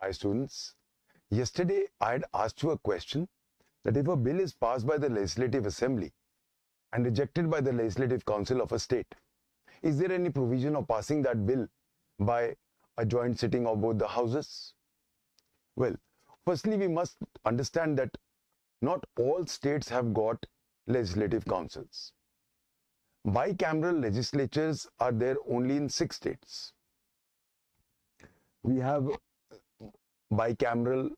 Hi students, yesterday I had asked you a question that if a bill is passed by the Legislative Assembly and rejected by the Legislative Council of a state, is there any provision of passing that bill by a joint sitting of both the houses? Well, firstly we must understand that not all states have got legislative councils. Bicameral legislatures are there only in six states. We have bicameral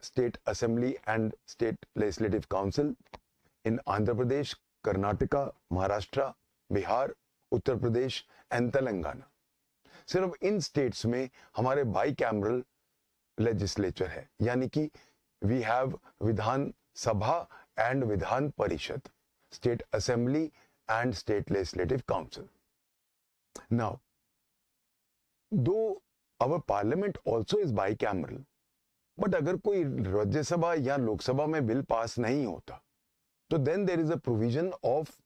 State Assembly and State Legislative Council in Andhra Pradesh, Karnataka, Maharashtra, Bihar Uttar Pradesh and Telangana सिर्फ इन states में हमारे by cameral legislature है यानी कि we have विधान सभा and Vidhan Parishad state assembly and state legislative council now though parliament also is bicameral but अगर कोई राज्यसभा या लोकसभा में बिल पास नहीं होता तो then there is a provision of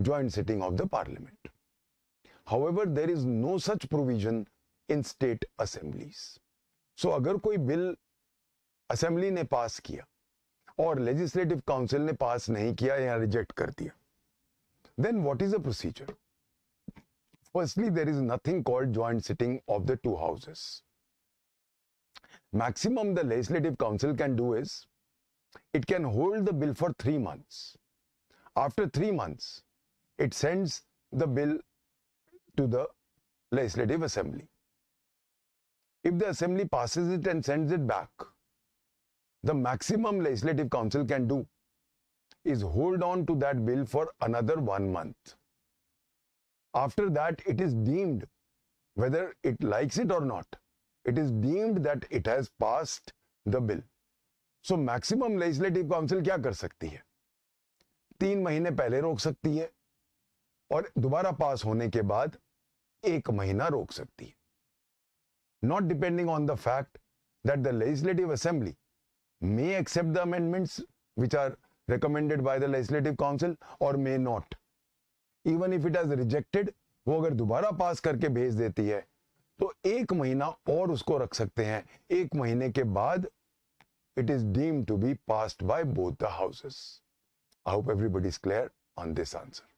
joint sitting of the parliament ever there is no such provision in state assemblies so अगर कोई bill assembly ने पास किया और लेजिस्लेटिव काउंसिल ने पास नहीं किया या रिजेक्ट कर दिया then what is a procedure Firstly, there is nothing called joint sitting of the two houses. Maximum the Legislative Council can do is, it can hold the bill for three months. After three months, it sends the bill to the Legislative Assembly. If the Assembly passes it and sends it back, the maximum Legislative Council can do is hold on to that bill for another one month. After that it is deemed whether it likes it और not it is deemed that it has passed the bill. So maximum legislative council क्या कर सकती है तीन महीने पहले रोक सकती है और दोबारा पास होने के बाद एक महीना रोक सकती है not depending on the fact that the legislative assembly may accept the amendments which are recommended by the legislative council और may not even if it is rejected वो अगर दोबारा पास करके भेज देती है तो एक महीना और उसको रख सकते हैं एक महीने के बाद it is deemed to be pass by both the houses I hope everybody is clear on this answer